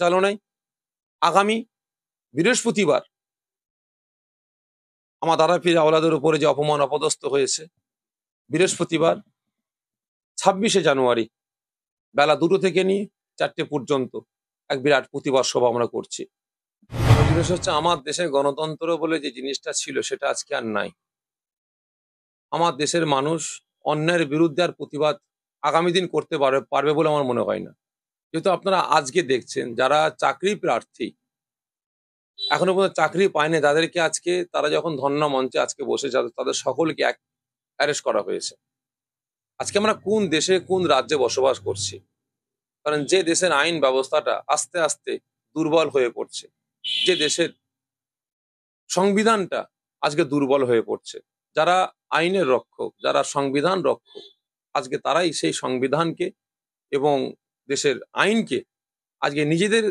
চালনায় আগামী বৃহস্পতিবার আমার দাদা ফির আওলাদের উপরে যে অপমান অপদস্থ হয়েছে বৃহস্পতিবার ছাব্বিশে জানুয়ারি বেলা দুটো থেকে নিয়ে চারটে পর্যন্ত এক বিরাট প্রতিবাদ সভা আমরা করছি জিনিস হচ্ছে আমার দেশের গণতন্ত্র বলে যে জিনিসটা ছিল সেটা আজকে আর নাই আমার দেশের মানুষ অন্যের বিরুদ্ধে আর প্রতিবাদ আগামী দিন করতে পারবে পারবে বলে আমার মনে হয় না যেহেতু আপনারা আজকে দেখছেন যারা চাকরি প্রার্থী এখনো পর্যন্ত চাকরি পায়নি তাদেরকে আজকে তারা যখন ধন্য মঞ্চে আজকে বসে তাদের সকলকে এক অ্যারেস্ট করা হয়েছে আজকে আমরা কোন দেশে কোন রাজ্যে বসবাস করছি কারণ যে দেশের আইন ব্যবস্থাটা আস্তে আস্তে দুর্বল হয়ে পড়ছে যে দেশের সংবিধানটা আজকে দুর্বল হয়ে পড়ছে যারা আইনের রক্ষক যারা সংবিধান রক্ষক আজকে তারাই সেই সংবিধানকে এবং দেশের আইনকে আজকে নিজেদের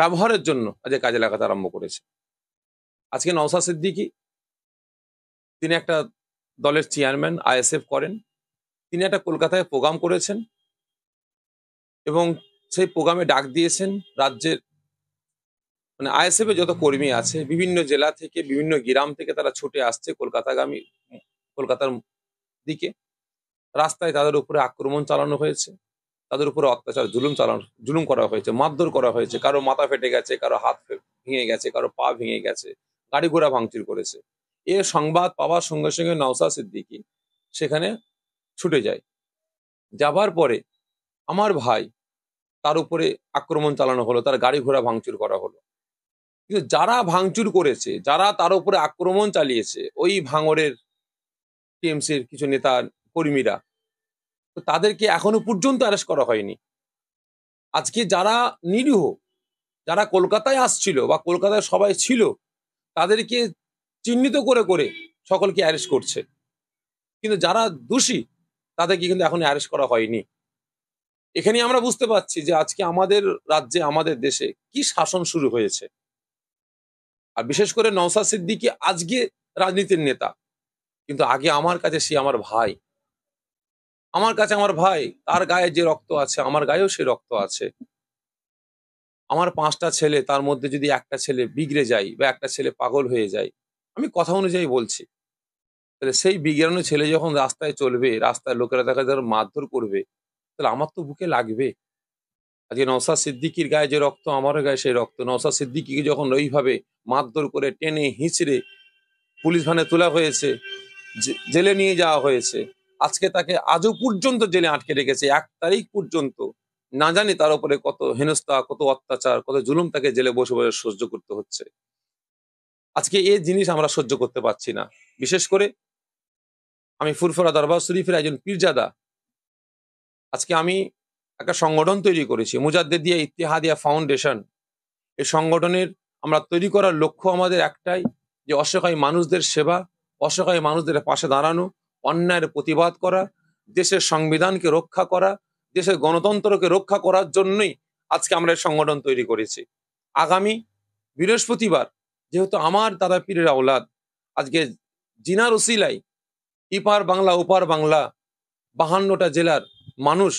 ব্যবহারের জন্য আজকে কাজে লাগাতে আরম্ভ করেছে আজকে নওসা সিদ্দিকি তিনি একটা দলের চেয়ারম্যান আইএসএফ করেন তিনি একটা কলকাতায় প্রোগ্রাম করেছেন এবং সেই প্রোগ্রামে ডাক দিয়েছেন রাজ্যের মানে আইএসএফ যত কর্মী আছে বিভিন্ন জেলা থেকে বিভিন্ন গ্রাম থেকে তারা ছুটে আসছে কলকাতাগামী কলকাতার দিকে রাস্তায় তাদের উপরে আক্রমণ চালানো হয়েছে তাদের উপরে অত্যাচার জুলুম চালানো জুলুম করা হয়েছে মারধর করা হয়েছে কারো মাথা ফেটে গেছে কারো হাত ভেঙে গেছে কারো পা ভেঙে গেছে গাড়ি ঘোড়া ভাঙচুর করেছে এ সংবাদ পাওয়ার সঙ্গে সঙ্গে নওসা সিদ্দিকি সেখানে ছুটে যায় যাবার পরে আমার ভাই তার উপরে আক্রমণ চালানো হলো তার গাড়ি ঘোড়া ভাঙচুর করা হলো কিন্তু যারা ভাঙচুর করেছে যারা তার উপরে আক্রমণ চালিয়েছে ওই ভাঙরের টিএমসির কিছু নেতা কর্মীরা তো তাদেরকে এখনো পর্যন্ত অ্যারেস্ট করা হয়নি আজকে যারা নিরীহ যারা কলকাতায় আসছিল বা কলকাতায় সবাই ছিল তাদেরকে চিহ্নিত করে করে সকলকে অ্যারেস্ট করছে কিন্তু যারা দোষী তাদেরকে কিন্তু এখন অ্যারেস্ট করা হয়নি এখানে আমরা বুঝতে পারছি যে আজকে আমাদের রাজ্যে আমাদের দেশে কি শাসন শুরু হয়েছে আর বিশেষ করে নওসা সিদ্দিকী আজকে রাজনীতির নেতা কিন্তু আগে আমার কাছে সে আমার ভাই আমার কাছে আমার ভাই তার গায়ে যে রক্ত আছে আমার গায়েও সে রক্ত আছে আমার পাঁচটা ছেলে তার মধ্যে যদি একটা ছেলে বিগড়ে যায় বা একটা ছেলে পাগল হয়ে যায় আমি কথা অনুযায়ী বলছি তাহলে সেই বিগড়ানো ছেলে যখন রাস্তায় চলবে রাস্তায় লোকেরা দেখা যাবে মারধর করবে তাহলে আমার তো বুকে লাগবে আজকে নওসাদ সিদ্দিকির গায়ে যে রক্ত আমারও গায়ে সেই রক্ত নওসাদ সিদ্দিকিকে যখন ওইভাবে মারধর করে টেনে হিঁচড়ে পুলিশ ভানে তোলা হয়েছে জেলে নিয়ে যাওয়া হয়েছে আজকে তাকে আজও পর্যন্ত জেলে আটকে রেখেছে এক তারিখ পর্যন্ত না জানি তার উপরে কত হেনস্থা কত অত্যাচার কত জুলুম তাকে জেলে বসে বসে সহ্য করতে হচ্ছে আজকে এই জিনিস আমরা সহ্য করতে পারছি না বিশেষ করে আমি ফুরফুরা দরবার শরীফের একজন পীরজাদা আজকে আমি একটা সংগঠন তৈরি করেছি মুজাদ্দেদিয়া ইতিহাদিয়া ফাউন্ডেশন এই সংগঠনের আমরা তৈরি করার লক্ষ্য আমাদের একটাই যে অসহায় মানুষদের সেবা অসহায় মানুষদের পাশে দাঁড়ানো অন্যায়ের প্রতিবাদ করা দেশের সংবিধানকে রক্ষা করা দেশের গণতন্ত্রকে রক্ষা করার জন্যই আজকে আমরা এই সংগঠন তৈরি করেছি আগামী বৃহস্পতিবার যেহেতু আমার দাদা পীরের আওলাদ আজকে জিনার ওসিলাই ইপার বাংলা ওপার বাংলা বাহান্নটা জেলার মানুষ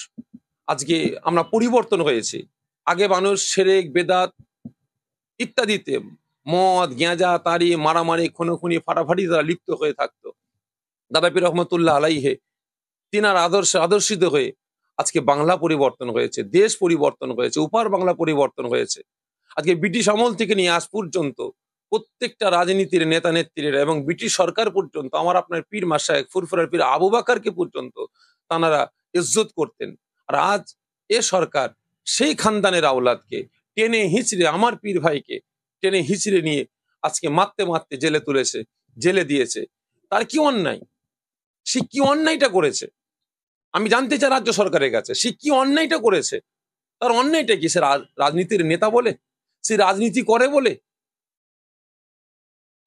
আজকে আমরা পরিবর্তন হয়েছে আগে মানুষ সেরেক বেদাত ইত্যাদিতে মদ গেঁজা তারি মারামারি খুনোখুনি ফাটাফাটি তারা লিপ্ত হয়ে থাকতো দাদাপীর রহমতুল্লাহ আলাইহে তিনার আদর্শ আদর্শিত হয়ে আজকে বাংলা পরিবর্তন হয়েছে দেশ পরিবর্তন হয়েছে উপার বাংলা পরিবর্তন হয়েছে আজকে ব্রিটিশ আমল থেকে নিয়ে আজ পর্যন্ত প্রত্যেকটা রাজনীতির নেতা নেত্রীরা এবং ব্রিটিশ সরকার পর্যন্ত আমার আপনার পীর মাসায়ক ফুরফুরার পীর আবু বাকারকে পর্যন্ত তানারা ইজ্জত করতেন আর আজ এ সরকার সেই খানদানের আওলাদকে টেনে হিচড়ে আমার পীর ভাইকে টেনে হিচড়ে নিয়ে আজকে মারতে মারতে জেলে তুলেছে জেলে দিয়েছে তার কি অন্যায় সে কি অন্যায়টা করেছে আমি জানতে চাই রাজ্য সরকারের কাছে সে কি অন্যায়টা করেছে তার অন্যায়টা কি সে রাজনীতির নেতা বলে সে রাজনীতি করে বলে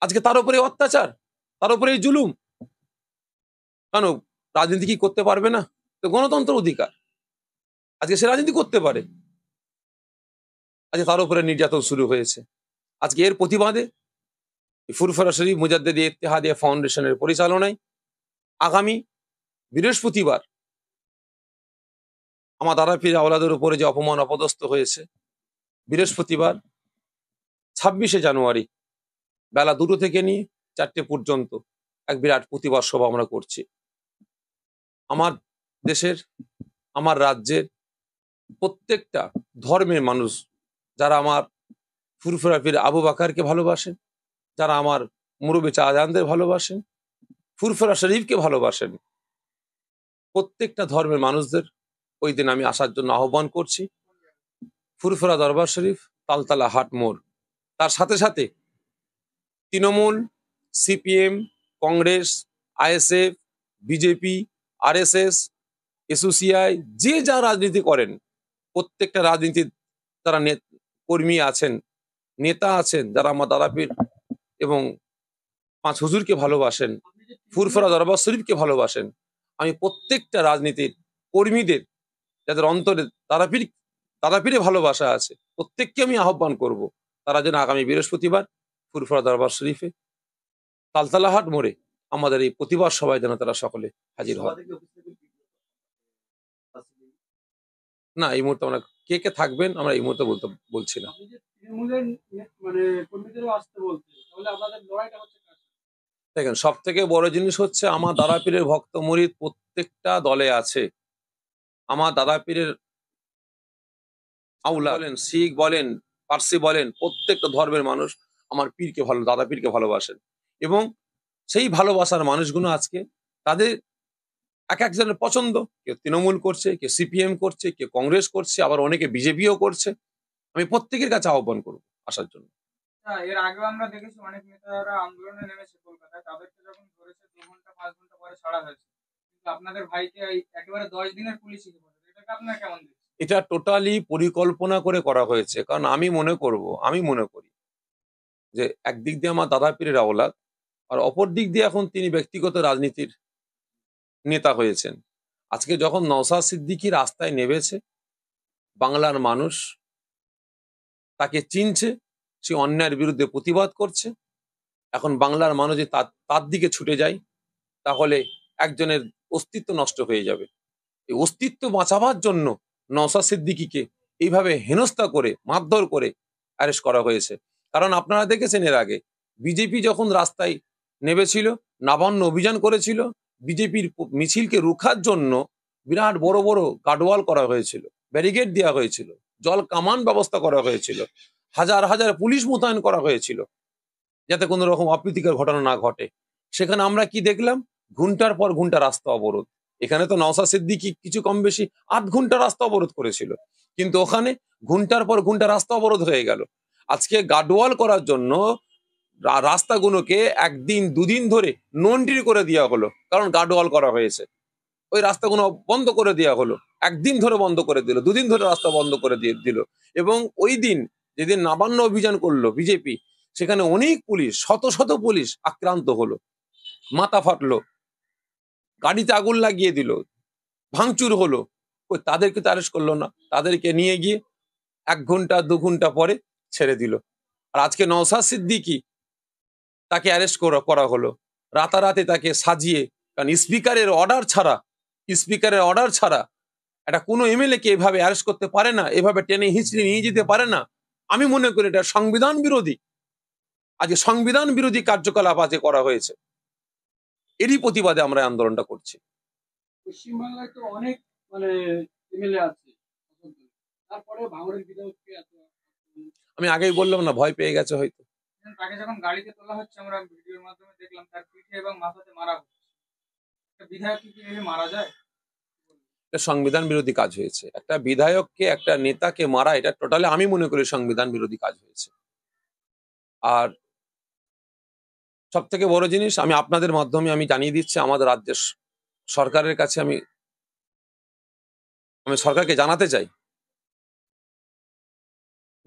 আজকে তার উপরে অত্যাচার তার উপরে জুলুম কেন রাজনীতি কি করতে পারবে না তো গণতন্ত্র অধিকার আজকে সে রাজনীতি করতে পারে আজকে তার উপরে নির্যাতন শুরু হয়েছে আজকে এর প্রতিবাদে ফুরফরা শরীফ মুজাদ্দেদ ইতিহাদিয়া ফাউন্ডেশনের পরিচালনায় আগামী বৃহস্পতিবার আমার দাদা পীর আওলাদের উপরে যে অপমান অপদস্থ হয়েছে বৃহস্পতিবার ছাব্বিশে জানুয়ারি বেলা দুটো থেকে নিয়ে চারটে পর্যন্ত এক বিরাট প্রতিবাদ সভা আমরা করছি আমার দেশের আমার রাজ্যের প্রত্যেকটা ধর্মের মানুষ যারা আমার ফুরফুরাফির আবু বাকারকে ভালোবাসেন যারা আমার চা আজানদের ভালোবাসেন ফুরফুরা শরীফকে ভালোবাসেন প্রত্যেকটা ধর্মের মানুষদের ওই দিন আমি আসার জন্য আহ্বান করছি ফুরফুরা দরবার শরীফ তালতালা হাট মোড় তার সাথে সাথে Trinamool CPM Congress ISF BJP RSS SUCI যে যা রাজনীতি করেন প্রত্যেকটা রাজনীতির তারা কর্মী আছেন নেতা আছেন যারা আমার দাদাপীর এবং পাঁচ হুজুরকে ভালোবাসেন ফুরফুরা দরবার শরীফকে ভালোবাসেন আমি প্রত্যেকটা রাজনীতির কর্মীদের যাদের অন্তরে তারাপীর তারাপীরে ভালোবাসা আছে প্রত্যেককে আমি আহ্বান করব তারা যেন আগামী বৃহস্পতিবার ফুরফুরা দরবার শরীফে তালতালাহাট মোড়ে আমাদের এই প্রতিবাদ সভায় যেন তারা সকলে হাজির হয় না এই মুহূর্তে আমরা কে কে থাকবেন আমরা এই মুহূর্তে বলতে বলছি না মানে কর্মীদেরও আসতে তাহলে আমাদের লড়াইটা হচ্ছে দেখেন সব থেকে বড় জিনিস হচ্ছে আমার দাদা পীরের ভক্ত মরিদ প্রত্যেকটা দলে আছে আমার দাদা পীরের আউলা বলেন শিখ বলেন পার্সি বলেন প্রত্যেকটা ধর্মের মানুষ আমার পীরকে ভালো দাদা পীরকে ভালোবাসেন এবং সেই ভালোবাসার মানুষগুলো আজকে তাদের এক একজনের পছন্দ কেউ তৃণমূল করছে কেউ সিপিএম করছে কেউ কংগ্রেস করছে আবার অনেকে বিজেপিও করছে আমি প্রত্যেকের কাছে আহ্বান করব আসার জন্য হ্যাঁ, এর আগেও আমরা দেখেছি অনেক নেতারা আন্দোলনে নেমেছে কলকাতায় তাদেরকে যখন ধরেছে দু ঘন্টা পাঁচ ঘন্টা পরে ছাড়া হয়েছে কিন্তু আপনাদের ভাইকে একেবারে দশ দিনের পুলিশ এটাকে আপনার কেমন এটা টোটালি পরিকল্পনা করে করা হয়েছে কারণ আমি মনে করব আমি মনে করি যে একদিক দিয়ে আমার দাদা পীরের আওলাদ আর অপর দিক দিয়ে এখন তিনি ব্যক্তিগত রাজনীতির নেতা হয়েছেন আজকে যখন নওসাদ সিদ্দিকি রাস্তায় নেমেছে বাংলার মানুষ তাকে চিনছে সে অন্যায়ের বিরুদ্ধে প্রতিবাদ করছে এখন বাংলার মানুষ যদি তার দিকে ছুটে যায় তাহলে একজনের অস্তিত্ব নষ্ট হয়ে যাবে এই অস্তিত্ব বাঁচাবার জন্য নওসা সিদ্দিকিকে এইভাবে হেনস্থা করে মারধর করে অ্যারেস্ট করা হয়েছে কারণ আপনারা দেখেছেন এর আগে বিজেপি যখন রাস্তায় নেমেছিল নাবান্ন অভিযান করেছিল বিজেপির মিছিলকে রুখার জন্য বিরাট বড় বড় গাডওয়াল করা হয়েছিল ব্যারিকেড দেওয়া হয়েছিল জল কামান ব্যবস্থা করা হয়েছিল হাজার হাজার পুলিশ মোতায়েন করা হয়েছিল যাতে কোনো রকম অপ্রীতিকর ঘটনা না ঘটে সেখানে আমরা কি দেখলাম ঘন্টার পর ঘন্টা রাস্তা অবরোধ এখানে তো নওসা সিদ্দিকি কিছু কম বেশি আধ ঘন্টা রাস্তা অবরোধ করেছিল কিন্তু ওখানে ঘন্টার পর ঘন্টা রাস্তা অবরোধ হয়ে গেল আজকে গাডওয়াল করার জন্য রাস্তাগুলোকে একদিন দুদিন ধরে নন্ট্রি করে দেওয়া হলো কারণ গাডওয়াল করা হয়েছে ওই রাস্তাগুলো বন্ধ করে দেওয়া হলো একদিন ধরে বন্ধ করে দিল দুদিন ধরে রাস্তা বন্ধ করে দিয়ে দিল এবং ওই দিন যেদিন নাবান্ন অভিযান করলো বিজেপি সেখানে অনেক পুলিশ শত শত পুলিশ আক্রান্ত হলো মাথা ফাটলো গাড়িতে আগুন লাগিয়ে দিল ভাঙচুর হলো ওই তাদেরকে তো আরেস্ট করলো না তাদেরকে নিয়ে গিয়ে এক ঘন্টা দু ঘন্টা পরে ছেড়ে দিল আর আজকে নওসাদ সিদ্দিকি তাকে অ্যারেস্ট করা হলো রাতারাতি তাকে সাজিয়ে কারণ স্পিকারের অর্ডার ছাড়া স্পিকারের অর্ডার ছাড়া এটা কোনো এমএলএ কে এভাবে অ্যারেস্ট করতে পারে না এভাবে টেনে হিঁচড়ে নিয়ে যেতে পারে না আমি মনে করি এটা সংবিধান বিরোধী আজকে সংবিধান বিরোধী কার্যকলাপ আজকে করা হয়েছে এরই প্রতিবাদে আমরা আন্দোলনটা করছি পশ্চিমবাংলায় তো অনেক মানে আছে আমি আগেই বললাম না ভয় পেয়ে গেছে হয়তো মানে তাকে যখন গাড়িতে তোলা হচ্ছে আমরা ভিডিওর মাধ্যমে দেখলাম মাথাতে মারা হচ্ছে বিধায়ক কি মারা যায় এটা সংবিধান বিরোধী কাজ হয়েছে একটা বিধায়ককে একটা নেতাকে মারা এটা টোটালি আমি মনে করি সংবিধান বিরোধী কাজ হয়েছে আর সব থেকে বড় জিনিস আমি আপনাদের মাধ্যমে আমি জানিয়ে দিচ্ছি আমাদের রাজ্যের সরকারের কাছে আমি আমি সরকারকে জানাতে চাই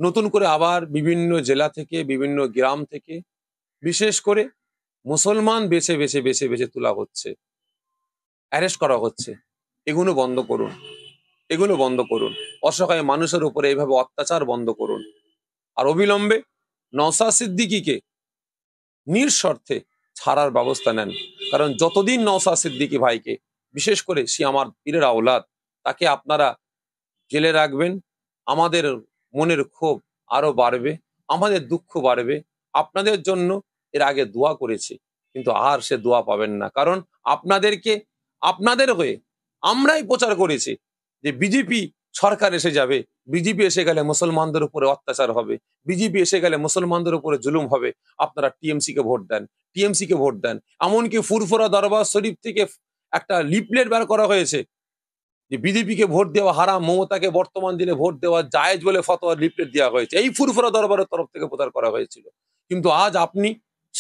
নতুন করে আবার বিভিন্ন জেলা থেকে বিভিন্ন গ্রাম থেকে বিশেষ করে মুসলমান বেছে বেছে বেছে বেছে তোলা হচ্ছে অ্যারেস্ট করা হচ্ছে এগুলো বন্ধ করুন এগুলো বন্ধ করুন অসহায় মানুষের উপরে এইভাবে অত্যাচার বন্ধ করুন আর অবিলম্বে নসা সিদ্দিকিকে নিঃস্বর্থে ছাড়ার ব্যবস্থা নেন কারণ যতদিন নওসা সিদ্দিকি ভাইকে বিশেষ করে সে আমার পীরের আওলাদ তাকে আপনারা জেলে রাখবেন আমাদের মনের ক্ষোভ আরো বাড়বে আমাদের দুঃখ বাড়বে আপনাদের জন্য এর আগে দোয়া করেছি কিন্তু আর সে দোয়া পাবেন না কারণ আপনাদেরকে আপনাদের হয়ে আমরাই প্রচার করেছি যে বিজেপি সরকার এসে যাবে বিজেপি এসে গেলে মুসলমানদের উপরে অত্যাচার হবে বিজেপি এসে গেলে মুসলমানদের উপরে জুলুম হবে আপনারা টিএমসি কে ভোট দেন টিএমসি কে ভোট দেন এমনকি ফুরফুরা দরবার শরীফ থেকে একটা লিপলেট বের করা হয়েছে যে বিজেপি কে ভোট দেওয়া হারাম মমতাকে বর্তমান দিনে ভোট দেওয়া জায়েজ বলে ফতোয়া লিপলেট দেওয়া হয়েছে এই ফুরফুরা দরবারের তরফ থেকে প্রচার করা হয়েছিল কিন্তু আজ আপনি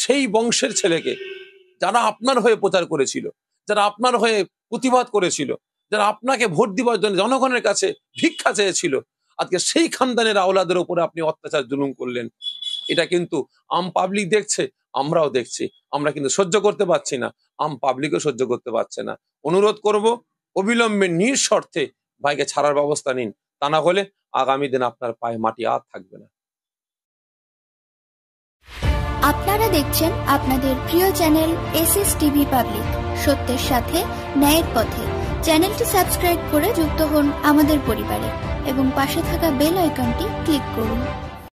সেই বংশের ছেলেকে যারা আপনার হয়ে প্রচার করেছিল যারা আপনার হয়ে প্রতিবাদ করেছিল যারা আপনাকে ভোট দিবার জন্য জনগণের কাছে ভিক্ষা চেয়েছিল আজকে সেই খানদানের আওলাদের উপরে আপনি অত্যাচার জুলুম করলেন এটা কিন্তু আম পাবলিক দেখছে আমরাও দেখছি আমরা কিন্তু সহ্য করতে পারছি না আম পাবলিকও সহ্য করতে পারছে না অনুরোধ করব অবিলম্বে নিঃশর্তে ভাইকে ছাড়ার ব্যবস্থা নিন তা না হলে আগামী দিন আপনার পায়ে মাটি আর থাকবে না আপনারা দেখছেন আপনাদের প্রিয় চ্যানেল এস টিভি পাবলিক সত্যের সাথে ন্যায়ের পথে চ্যানেলটি সাবস্ক্রাইব করে যুক্ত হন আমাদের পরিবারে এবং পাশে থাকা বেল আইকনটি ক্লিক করুন